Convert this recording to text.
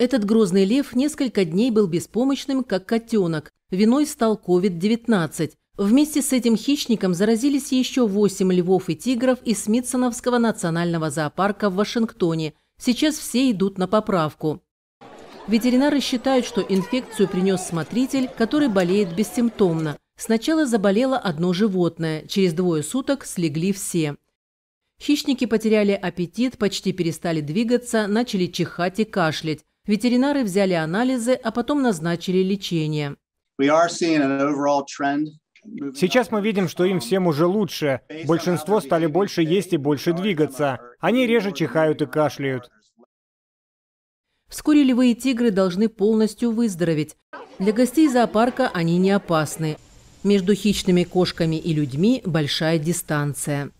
Этот грозный лев несколько дней был беспомощным, как котенок. Виной стал COVID-19. Вместе с этим хищником заразились еще 8 львов и тигров из Смитсоновского национального зоопарка в Вашингтоне. Сейчас все идут на поправку. Ветеринары считают, что инфекцию принес смотритель, который болеет бессимптомно. Сначала заболело одно животное, через двое суток слегли все. Хищники потеряли аппетит, почти перестали двигаться, начали чихать и кашлять. Ветеринары взяли анализы, а потом назначили лечение. Сейчас мы видим, что им всем уже лучше. Большинство стали больше есть и больше двигаться. Они реже чихают и кашляют. Вскоре львы и тигры должны полностью выздороветь. Для гостей зоопарка они не опасны. Между хищными кошками и людьми большая дистанция.